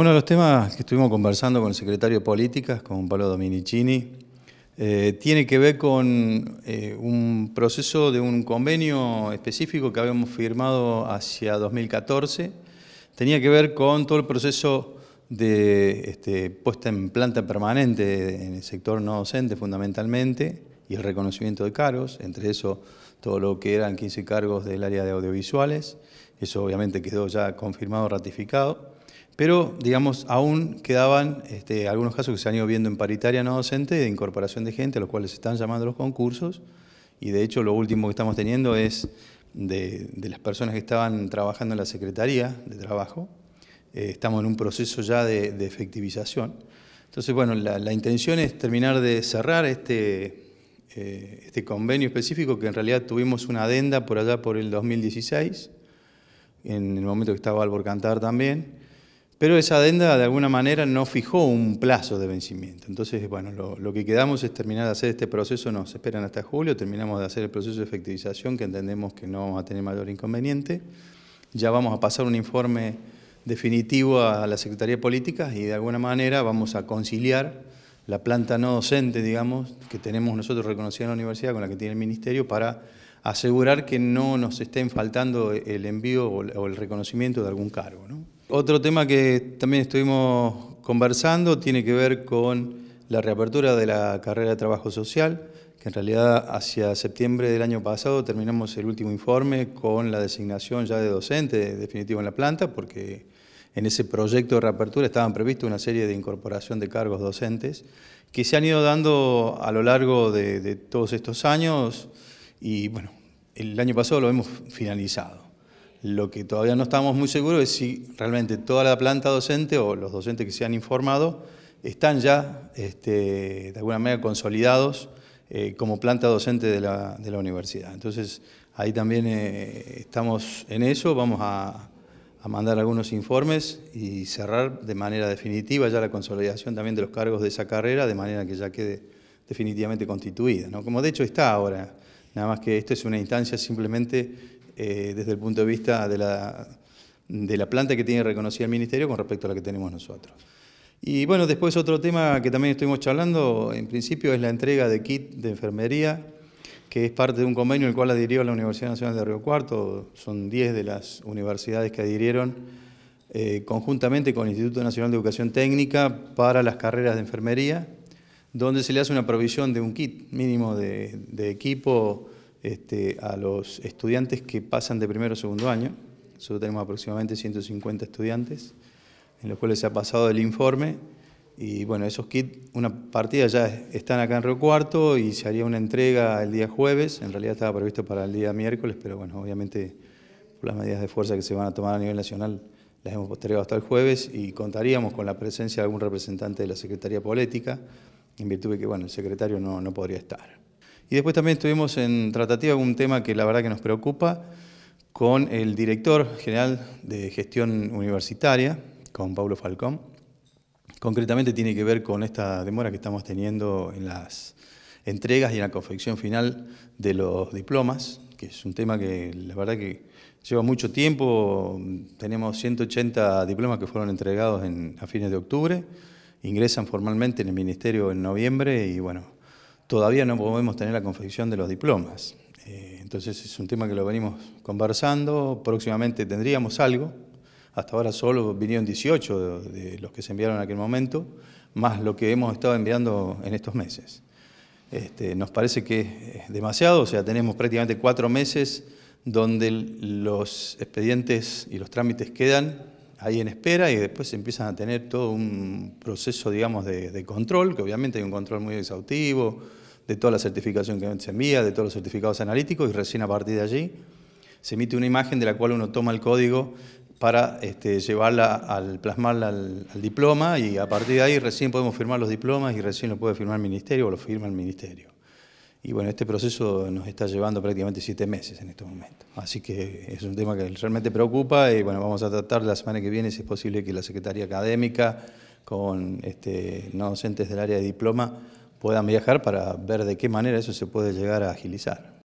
Uno de los temas que estuvimos conversando con el secretario de Políticas, con Pablo Dominicini, eh, tiene que ver con eh, un proceso de un convenio específico que habíamos firmado hacia 2014. Tenía que ver con todo el proceso de este, puesta en planta permanente en el sector no docente fundamentalmente y el reconocimiento de cargos, entre eso todo lo que eran 15 cargos del área de audiovisuales, eso obviamente quedó ya confirmado, ratificado. Pero, digamos, aún quedaban este, algunos casos que se han ido viendo en paritaria no docente de incorporación de gente, a los cuales se están llamando los concursos. Y de hecho, lo último que estamos teniendo es de, las personas que estaban trabajando en la Secretaría de Trabajo. Eh, estamos en un proceso ya de, efectivización. Entonces, bueno, la, intención es terminar de cerrar este, eh, este convenio específico, que en realidad tuvimos una adenda por allá por el 2016, en el momento que estaba Albor Cantar también pero esa adenda de alguna manera no fijó un plazo de vencimiento. Entonces, bueno, lo, que quedamos es terminar de hacer este proceso, nos esperan hasta julio, terminamos de hacer el proceso de efectivización, que entendemos que no vamos a tener mayor inconveniente. Ya vamos a pasar un informe definitivo a la Secretaría de Políticas y de alguna manera vamos a conciliar la planta no docente, digamos, que tenemos nosotros reconocida en la universidad con la que tiene el Ministerio para asegurar que no nos estén faltando el envío o el reconocimiento de algún cargo. ¿no? Otro tema que también estuvimos conversando tiene que ver con la reapertura de la carrera de trabajo social, que en realidad hacia septiembre del año pasado terminamos el último informe con la designación ya de docente definitivo en la planta, porque en ese proyecto de reapertura estaban previstos una serie de incorporación de cargos docentes que se han ido dando a lo largo de, todos estos años y bueno, el año pasado lo hemos finalizado. Lo que todavía no estamos muy seguros es si realmente toda la planta docente o los docentes que se han informado están ya este, de alguna manera consolidados eh, como planta docente de la, universidad. Entonces ahí también eh, estamos en eso, vamos a, mandar algunos informes y cerrar de manera definitiva ya la consolidación también de los cargos de esa carrera de manera que ya quede definitivamente constituida, ¿no? como de hecho está ahora, nada más que esta es una instancia simplemente eh, desde el punto de vista de la, planta que tiene reconocida el Ministerio con respecto a la que tenemos nosotros. Y bueno, después otro tema que también estuvimos charlando, en principio, es la entrega de kit de enfermería, que es parte de un convenio el cual adhirió la Universidad Nacional de Río Cuarto, son 10 de las universidades que adhirieron eh, conjuntamente con el Instituto Nacional de Educación Técnica para las carreras de enfermería, donde se le hace una provisión de un kit mínimo de equipo este, a los estudiantes que pasan de primero a segundo año. Nosotros tenemos aproximadamente 150 estudiantes, en los cuales se ha pasado el informe. Y bueno, esos kits, una partida ya están acá en Río Cuarto y se haría una entrega el día jueves. En realidad estaba previsto para el día miércoles, pero bueno, obviamente por las medidas de fuerza que se van a tomar a nivel nacional, las hemos postergado hasta el jueves y contaríamos con la presencia de algún representante de la Secretaría Política, en virtud de que bueno, el secretario no podría estar. Y después también estuvimos en tratativa un tema que la verdad que nos preocupa con el director general de gestión universitaria, con Pablo Falcón. Concretamente tiene que ver con esta demora que estamos teniendo en las entregas y en la confección final de los diplomas, que es un tema que la verdad que lleva mucho tiempo. Tenemos 180 diplomas que fueron entregados a fines de octubre, ingresan formalmente en el ministerio en noviembre y bueno, todavía no podemos tener la confección de los diplomas. Eh, entonces es un tema que lo venimos conversando, próximamente tendríamos algo, hasta ahora solo vinieron 18 de, los que se enviaron en aquel momento, más lo que hemos estado enviando en estos meses. Este, nos parece que es demasiado, o sea, tenemos prácticamente cuatro meses donde los expedientes y los trámites quedan ahí en espera y después empiezan a tener todo un proceso, digamos, de, control, que obviamente hay un control muy exhaustivo de toda la certificación que se envía, de todos los certificados analíticos y recién a partir de allí se emite una imagen de la cual uno toma el código para este, llevarla al plasmarla al, diploma y a partir de ahí recién podemos firmar los diplomas y recién lo puede firmar el ministerio o lo firma el ministerio. Y bueno, este proceso nos está llevando prácticamente siete meses en este momento. Así que es un tema que realmente preocupa y bueno, vamos a tratar la semana que viene, si es posible, que la Secretaría Académica con este, no docentes del área de diploma puedan viajar para ver de qué manera eso se puede llegar a agilizar.